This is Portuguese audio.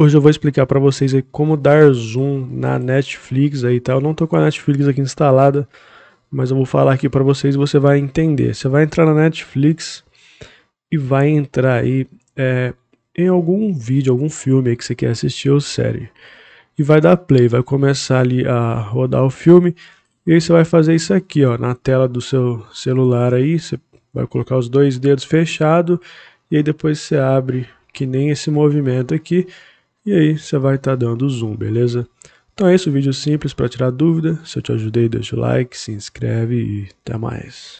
Hoje eu vou explicar para vocês aí como dar zoom na Netflix aí, tá? Eu não tô com a Netflix aqui instalada, mas eu vou falar aqui para vocês e você vai entender. Você vai entrar na Netflix e vai entrar aí é, em algum vídeo, algum filme que você quer assistir ou série. E vai dar play, vai começar ali a rodar o filme. E aí você vai fazer isso aqui, ó, na tela do seu celular aí, você vai colocar os dois dedos fechados e aí depois você abre que nem esse movimento aqui e aí você vai estar tá dando zoom, beleza? Então é isso, vídeo simples para tirar dúvida. Se eu te ajudei, deixa o like, se inscreve e até mais.